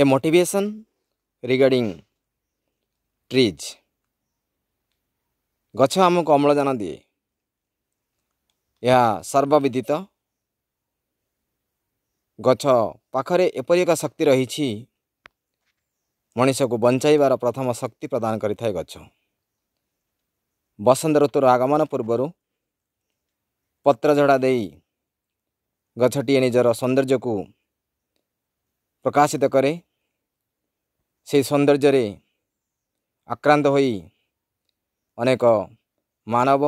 ଏ motivation regarding trees ଗଛ ଆମକୁ ଅମ୍ଳଜାନ ଦିଏ ଏହା ସର୍ବବିଦିତ ଗଛ ପାଖରେ ଏପରି ଏକ ଶକ୍ତି ରହିଛି ମଣିଷକୁ ବଞ୍ଚାଇବାର ପ୍ରଥମ ଶକ୍ତି ପ୍ରଦାନ କରିଥାଏ ଗଛ ବସନ୍ତ ଋତୁର ଆଗମନ ପୂର୍ବରୁ ପତ୍ରଝଡ଼ା ଦେଇ ଗଛଟିଏ ନିଜର ସୌନ୍ଦର୍ଯ୍ୟକୁ ପ୍ରକାଶିତ କରେ ସେହି ସୌନ୍ଦର୍ଯ୍ୟରେ ଆକ୍ରାନ୍ତ ହୋଇ ଅନେକ ମାନବ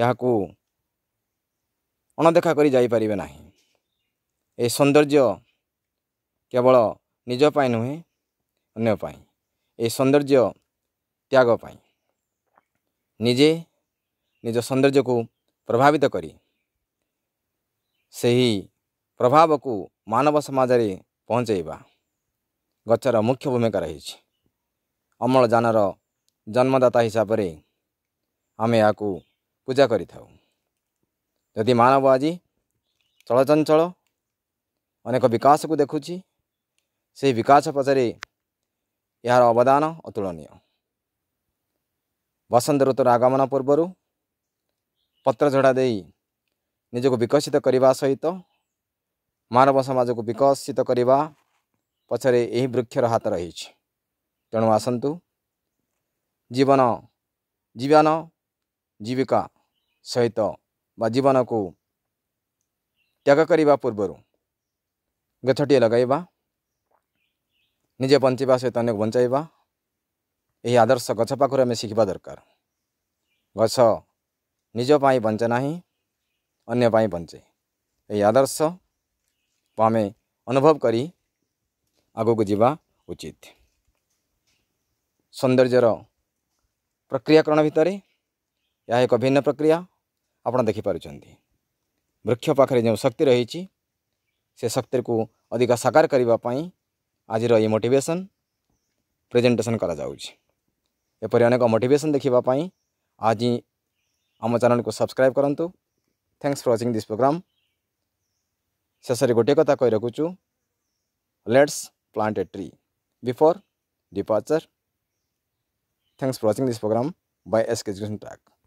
ଏହାକୁ ଅଣଦେଖା କରି ଯାଇପାରିବେ ନାହିଁ ଏ ସୌନ୍ଦର୍ଯ୍ୟ କେବଳ ନିଜ ପାଇଁ ନୁହେଁ ଅନ୍ୟ ପାଇଁ ଏ ସୌନ୍ଦର୍ଯ୍ୟ ତ୍ୟାଗ ପାଇଁ ନିଜେ ନିଜ ସୌନ୍ଦର୍ଯ୍ୟକୁ ପ୍ରଭାବିତ କରି ସେହି ପ୍ରଭାବକୁ ମାନବ ସମାଜରେ ପହଞ୍ଚାଇବା ଗଛର ମୁଖ୍ୟ ଭୂମିକା ରହିଛି ଅମ୍ଳଜାନର ଜନ୍ମଦାତା ହିସାବରେ ଆମେ ଏହାକୁ ପୂଜା କରିଥାଉ ଯଦି ମାନବ ଆଜି ଚଳଚଞ୍ଚଳ ଅନେକ ବିକାଶକୁ ଦେଖୁଛି ସେହି ବିକାଶ ପଛରେ ଏହାର ଅବଦାନ ଅତୁଳନୀୟ ବସନ୍ତ ଋତୁର ଆଗମନ ପୂର୍ବରୁ ପତ୍ରଝଡ଼ା ଦେଇ ନିଜକୁ ବିକଶିତ କରିବା ସହିତ ମାନବ ସମାଜକୁ ବିକଶିତ କରିବା ପଛରେ ଏହି ବୃକ୍ଷର ହାତ ରହିଛି ତେଣୁ ଆସନ୍ତୁ ଜୀବନ ଜୀବନ ଜୀବିକା ସହିତ ବା ଜୀବନକୁ ତ୍ୟାଗ କରିବା ପୂର୍ବରୁ ଗଛଟିଏ ଲଗାଇବା ନିଜେ ବଞ୍ଚିବା ସହିତ ଅନ୍ୟକୁ ବଞ୍ଚାଇବା ଏହି ଆଦର୍ଶ ଗଛ ପାଖରୁ ଆମେ ଶିଖିବା ଦରକାର ଗଛ ନିଜ ପାଇଁ ବଞ୍ଚେ ନାହିଁ ଅନ୍ୟ ପାଇଁ ବଞ୍ଚେ ଏହି ଆଦର୍ଶକୁ ଆମେ ଅନୁଭବ କରି आगक जवा उचित सौंदर्य प्रक्रियाकरण भितर यह एक भिन्न प्रक्रिया आपत देखिपार वृक्ष पाखे जो शक्ति रही से शक्ति को अधिक साकार करने आज मोटेसन प्रेजेटेसन करपरी अनेक मोटेसन देखापी आज आम चेल को सब्सक्राइब करूँ thanks for watching this programme शेष गोटे कथा कही रखुचु let's plant a tree before departure. Thanks for watching this program by SK Education Track.